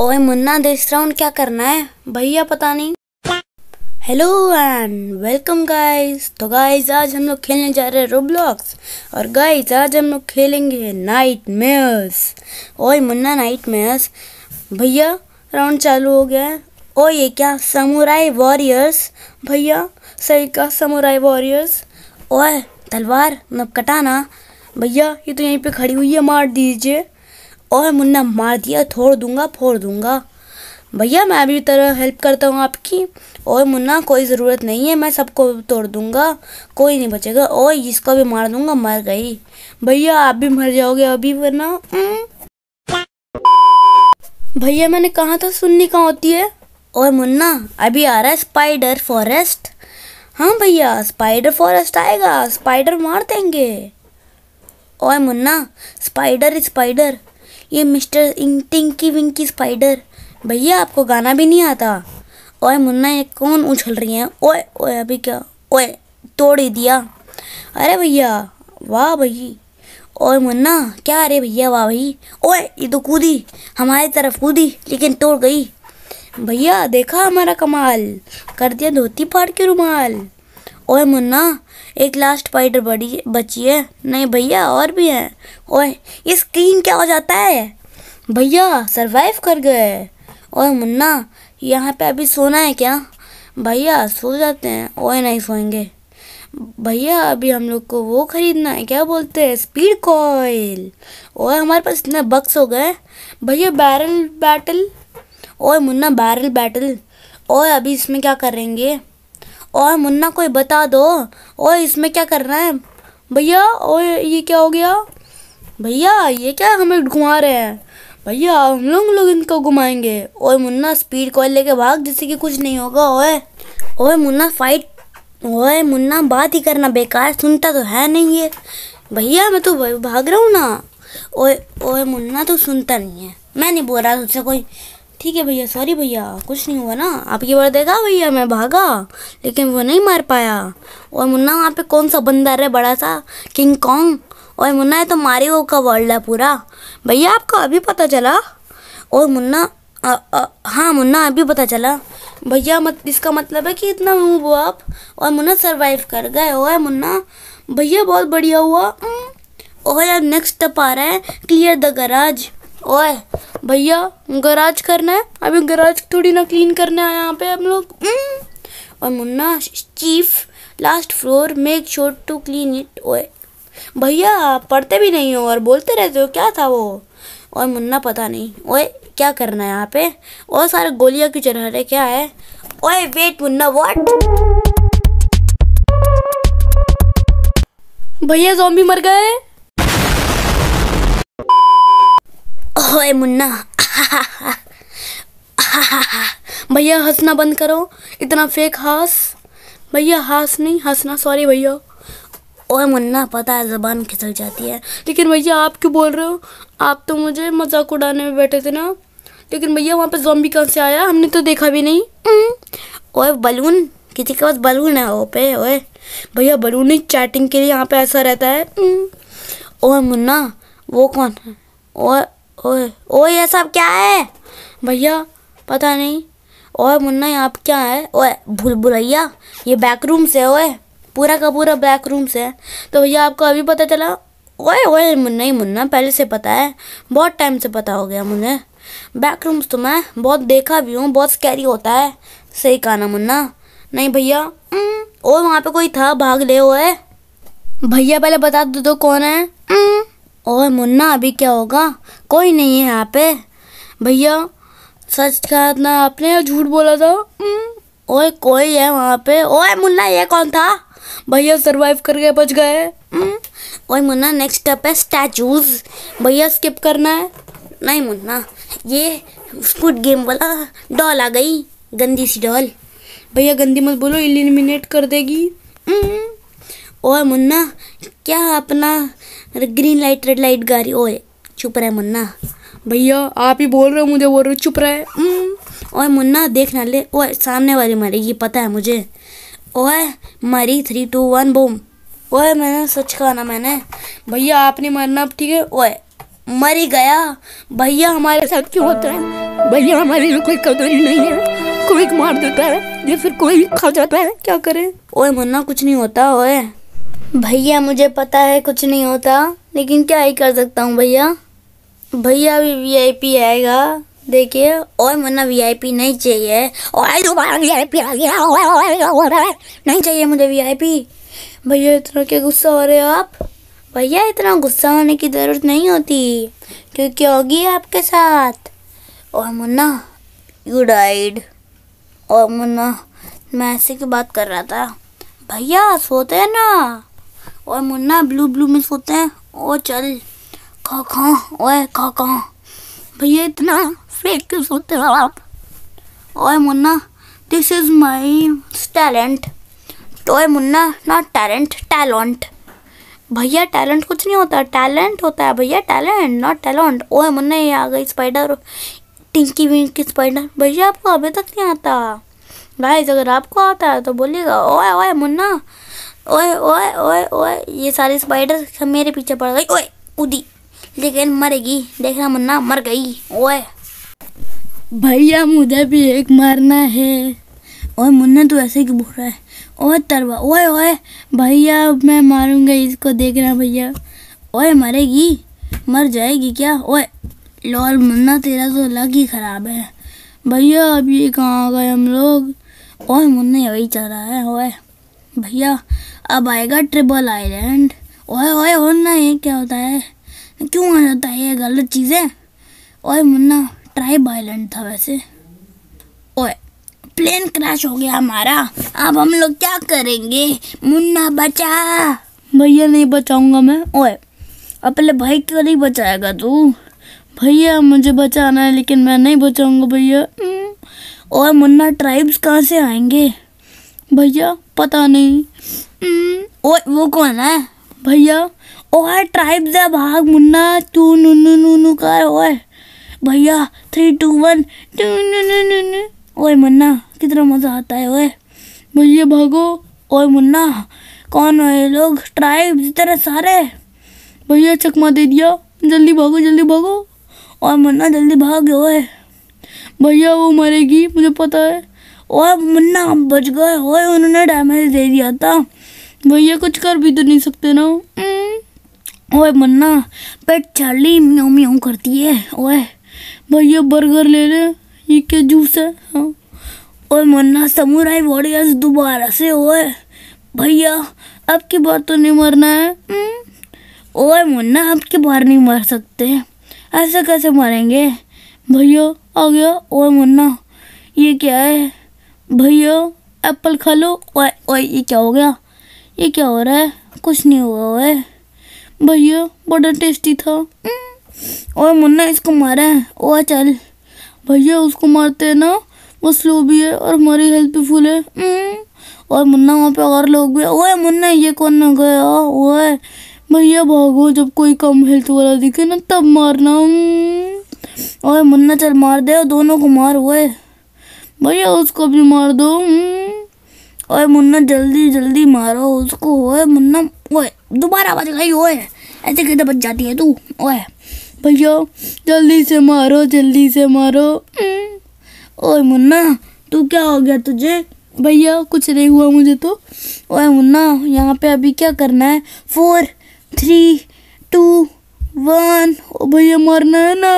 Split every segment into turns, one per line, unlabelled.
ओए मुन्ना देख रहा हूँ क्या करना है भैया पता नहीं हेलो एंड वेलकम गाइस तो गाइस आज हम लोग खेलने जा रहे हैं रोब्लॉक्स और गाइस आज हम लोग खेलेंगे नाइट मेयर्स ओए मुन्ना नाइट मेयर्स भैया राउंड चालू हो गया है ओ ये क्या समुराई वॉरियर्स भैया सही कहा समुराई वॉरियर्स ओए तलवार मतलब कटाना भैया ये तो यहीं पे खड़ी हुई है मार दीजिए और मुन्ना मार दिया थोड़ दूंगा फोड़ दूंगा भैया मैं भी तरह हेल्प करता हूँ आपकी और मुन्ना कोई ज़रूरत नहीं है मैं सबको तोड़ दूंगा कोई नहीं बचेगा और इसको भी मार दूंगा मर गई भैया आप भी मर जाओगे अभी वरना भैया मैंने कहा था सुननी कहाँ होती है और मुन्ना अभी आ रहा है स्पाइडर फॉरेस्ट हाँ भैया स्पाइडर फॉरेस्ट आएगा स्पाइडर मार देंगे और मुन्ना स्पाइडर स्पाइडर ये मिस्टर टिंकी विंकी स्पाइडर भैया आपको गाना भी नहीं आता ओए मुन्ना ये कौन उछल रही है ओए ओए अभी क्या ओए तोड़ ही दिया अरे भैया वाह भाई ओए मुन्ना क्या अरे भैया वाह भाई ओए ये तो कूदी हमारी तरफ कूदी लेकिन तोड़ गई भैया देखा हमारा कमाल कर दिया धोती फाड़ के रुमाल ओए मुन्ना एक लास्ट स्पाइडर बड़ी बची है नहीं भैया और भी हैं ओए ये स्क्रीन क्या हो जाता है भैया सरवाइव कर गए ओए मुन्ना यहाँ पे अभी सोना है क्या भैया सो जाते हैं ओए नहीं सोएंगे भैया अभी हम लोग को वो ख़रीदना है क्या बोलते हैं स्पीड कॉइल ओए हमारे पास इतने बक्स हो गए भैया बैरल बैटल ओए मुन्ना बैरल बैटल ओए अभी इसमें क्या करेंगे और मुन्ना कोई बता दो और इसमें क्या कर रहा है भैया और ये क्या हो गया भैया ये क्या हमें घुमा रहे हैं भैया हम लोग लोग इनको घुमाएंगे और मुन्ना स्पीड कॉल लेके भाग जिससे कि कुछ नहीं होगा ओए ओए मुन्ना फाइट ओए मुन्ना बात ही करना बेकार सुनता तो है नहीं ये भैया मैं तो भाग रहा हूँ ना ओए ओए मुन्ना तो सुनता नहीं है मैं नहीं बोल रहा तुझसे कोई ठीक है भैया सॉरी भैया कुछ नहीं हुआ ना आपकी बार देखा भैया मैं भागा लेकिन वो नहीं मार पाया और मुन्ना वहाँ पे कौन सा बंदर है बड़ा सा किंग कॉन्ग और मुन्ना ये तो मारियो का वर्ल्ड है पूरा भैया आपको अभी पता चला और मुन्ना हाँ मुन्ना अभी पता चला भैया मत इसका मतलब है कि इतना मूव हुआ आप और मुन्ना सर्वाइव कर गए ओए मुन्ना भैया बहुत बढ़िया हुआ ओह यार नेक्स्ट स्टेप आ रहा है क्लियर द गराज ओए भैया गराज करना है अभी गराज थोड़ी ना क्लीन करना है यहाँ पे हम लोग हम्म। और Munna chief last floor make sure to clean it ओए भैया आप पढ़ते भी नहीं हो और बोलते रहते हो क्या था वो और मुन्ना पता नहीं ओए क्या करना है यहाँ पे और सारे गोलियाँ क्यों चढ़ा रहे क्या है ओए वेट मुन्ना व्हाट भैया जोम्बी मर गए होए मुन्ना भैया हंसना बंद करो इतना फेक हास भैया हास नहीं हंसना सॉरी भैया ओए मुन्ना पता है ज़बान खिसल जाती है लेकिन भैया आप क्यों बोल रहे हो आप तो मुझे मजाक उड़ाने में बैठे थे ना लेकिन भैया वहाँ पे जॉम्बी कहाँ से आया हमने तो देखा भी नहीं हम्म। ओए बलून किसी के पास बलून है ओ पे ओए भैया बलून ही चैटिंग के लिए यहाँ पे ऐसा रहता है हम्म। ओए मुन्ना वो कौन है ओए ओए ओए ये सब क्या है भैया पता नहीं ओए मुन्ना यहाँ क्या है ओए भूल भुलैया ये बैक रूम से ओए पूरा का पूरा बैक रूम से है तो भैया आपको अभी पता चला ओए ओए मुन्ना ही मुन्ना पहले से पता है बहुत टाइम से पता हो गया मुझे बैक रूम्स तो मैं बहुत देखा भी हूँ बहुत स्कैरी होता है सही कहा ना मुन्ना नहीं भैया ओ वहाँ पे कोई था भाग ले ओए भैया पहले बता दो तो कौन है और मुन्ना अभी क्या होगा कोई नहीं है यहाँ पे भैया सच कहा था आपने या झूठ बोला था ओए कोई है वहाँ पे ओए मुन्ना ये कौन था भैया सरवाइव करके बच गए ओए मुन्ना नेक्स्ट स्टेप है स्टैचूज भैया स्किप करना है नहीं मुन्ना ये स्कूट गेम वाला डॉल आ गई गंदी सी डॉल भैया गंदी मत बोलो इलिमिनेट कर देगी ओए मुन्ना क्या अपना अरे ग्रीन लाइट रेड लाइट गाड़ी ओए चुप रहे मुन्ना भैया आप ही बोल रहे हो मुझे बोल रहे चुप रहे हम्म। ओए मुन्ना देख ना ले ओए सामने वाली मरेगी पता है मुझे ओए मरी थ्री टू वन बूम ओए मैंने सच कहा ना मैंने भैया आप नहीं मरना अब ठीक है ओए मरी गया भैया हमारे साथ क्यों होता है भैया हमारे लिए कोई कदर नहीं है कोई मार देता है या फिर कोई खा जाता है क्या करें ओए मुन्ना कुछ नहीं होता ओए भैया मुझे पता है कुछ नहीं होता लेकिन क्या ही कर सकता हूँ भैया भैया आई वीआईपी आएगा देखिए और मुन्ना वीआईपी नहीं चाहिए और दोबारा तो वीआईपी आ गया नहीं चाहिए मुझे वीआईपी भैया इतना क्या गुस्सा हो रहे हो आप भैया इतना गुस्सा होने की ज़रूरत नहीं होती क्योंकि होगी आपके साथ और मुन्ना यू डाइड और मुन्ना मैं ऐसे की बात कर रहा था भैया सोते ना और मुन्ना ब्लू ब्लू में सोते हैं और चल खा ओए खा भैया इतना फेक के सोते हो आप ओए Munna this is my talent तो ओए मुन्ना नॉट टैलेंट टैलेंट भैया टैलेंट कुछ नहीं होता टैलेंट होता है भैया टैलेंट नॉट टैलेंट ओए मुन्ना ये आ गई स्पाइडर टिंकी विंकी स्पाइडर भैया आपको अभी तक नहीं आता गाइस अगर आपको आता है तो बोलिएगा ओए ओए मुन्ना ओए ओए ओए ओए ये सारे स्पाइडर सब मेरे पीछे पड़ गई ओए उदी लेकिन मरेगी देखना मुन्ना मर गई ओए भैया मुझे भी एक मारना है ओए मुन्ना तू ऐसे क्यों बोल रहा है ओए तरवा ओए ओए भैया मैं मारूंगा इसको देखना भैया ओए मरेगी मर जाएगी क्या ओए लॉल मुन्ना तेरा तो लग ही ख़राब है भैया अभी कहाँ गए हम लोग ओए मुन्ना यही चल रहा है ओए भैया अब आएगा ट्रिपल आइलैंड ओए ओए और ना ये क्या होता है क्यों आ जाता है ये गलत चीज़ें ओए मुन्ना ट्राइब आइलैंड था वैसे ओए प्लेन क्रैश हो गया हमारा अब हम लोग क्या करेंगे मुन्ना बचा भैया नहीं बचाऊंगा मैं ओए अब पहले भाई क्यों नहीं बचाएगा तू भैया मुझे बचाना है लेकिन मैं नहीं बचाऊंगा भैया ओए मुन्ना ट्राइब्स कहाँ से आएंगे भैया पता नहीं ओ हम्म, वो कौन है भैया ओए ट्राइब जा भाग मुन्ना तू नु नु नु नु कर ओए भैया थ्री टू वन टू नु नु नु नु ओए मुन्ना कितना मज़ा आता है ओए भैया भागो ओए मुन्ना कौन है लोग ट्राइब तरह सारे भैया चकमा दे दिया जल्दी भागो जल्दी भागो और मुन्ना जल्दी भाग ओए भैया वो मरेगी मुझे पता है और मुन्ना बच गए और उन्होंने डैमेज दे दिया था भैया कुछ कर भी तो नहीं सकते ना हम्म। ओए मुन्ना पेट चाली म्यू म्यू करती है ओए भैया बर्गर ले ले ये क्या जूस है हाँ ओए मुन्ना समुराई वॉरियर्स दोबारा से ओए भैया आपकी बार तो नहीं मरना है हम्म। ओए मुन्ना आपकी बार नहीं मर सकते ऐसे कैसे मरेंगे भैया आ गया ओए मुन्ना ये क्या है भैया एप्पल खा लो ओए ओए ये क्या हो गया ये क्या हो रहा है कुछ नहीं हुआ ओए भैया बड़ा टेस्टी था ओए मुन्ना इसको मारा है ओ चल भैया उसको मारते हैं ना वो स्लो भी है और हमारी हेल्थ भी फुल है हम्म। और मुन्ना वहाँ पे और लोग भी ओए मुन्ना ये कौन ना गया ओए भैया भागो जब कोई कम हेल्थ वाला दिखे ना तब मारना हम्म। ओए मुन्ना चल मार दे दोनों को मार ओए भैया उसको भी मार दो हम्म। ओए मुन्ना जल्दी जल्दी मारो उसको ओए मुन्ना ओए दोबारा बच गई ओए ऐसे कैसे बच जाती है तू ओए भैया जल्दी से मारो जल्दी से मारो हम्म। ओए मुन्ना तू क्या हो गया तुझे भैया कुछ नहीं हुआ मुझे तो ओए मुन्ना यहाँ पे अभी क्या करना है फोर थ्री टू वन ओ भैया मरना है ना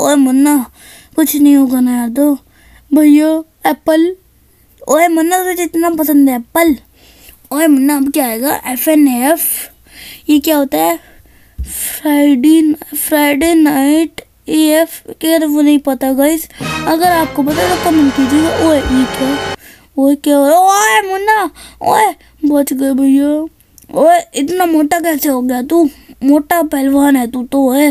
ओए मुन्ना कुछ नहीं होगा ना यार तो भैया एप्पल ओए मन्ना तुझे इतना पसंद है एप्पल ओए मन्ना अब क्या आएगा एफ एन एफ ये क्या होता है Friday Friday night A F क्या वो नहीं पता गाइस अगर आपको पता तो कमेंट कीजिएगा ओए ये क्या ओए क्या हो रहा ओए मुन्ना ओए बच गए भैया ओए इतना मोटा कैसे हो गया तू मोटा पहलवान है तू तो है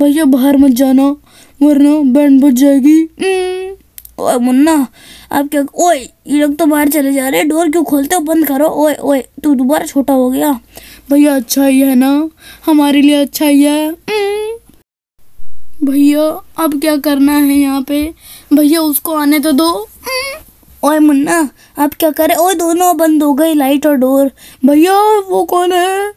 भैया बाहर मत जाना वरना बैंड बच जाएगी हम्म, ओए मुन्ना आप क्या ओए ये लोग तो बाहर चले जा रहे हैं डोर क्यों खोलते हो बंद करो ओए ओए तू दोबारा छोटा हो गया भैया अच्छा ही है ना हमारे लिए अच्छा ही है हम्म। भैया अब क्या करना है यहाँ पे भैया उसको आने तो दो हम्म। ओए मुन्ना आप क्या करे ओए दोनों बंद हो गए लाइट और डोर भैया वो कौन है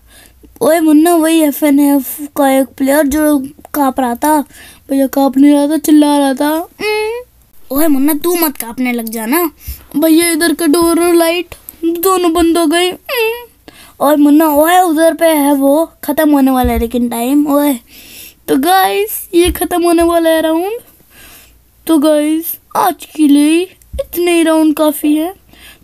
ओए मुन्ना वही एफ एन एफ का एक प्लेयर जो काँप रहा था भैया कांपने रहा था चिल्ला रहा था हम्म। ओए मुन्ना तू मत कांपने लग जाना भैया इधर का डोर और लाइट दोनों बंद हो गए हम्म। और मुन्ना ओए उधर पे है वो ख़त्म होने वाला है लेकिन टाइम ओए तो गाइस ये ख़त्म होने वाला है राउंड तो गाइस आज के लिए इतने ही राउंड काफ़ी है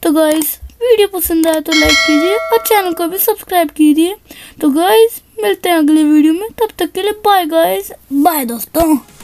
तो गाइस वीडियो पसंद आया तो लाइक कीजिए और चैनल को भी सब्सक्राइब कीजिए तो गाइज मिलते हैं अगले वीडियो में तब तक के लिए बाय गाइज बाय दोस्तों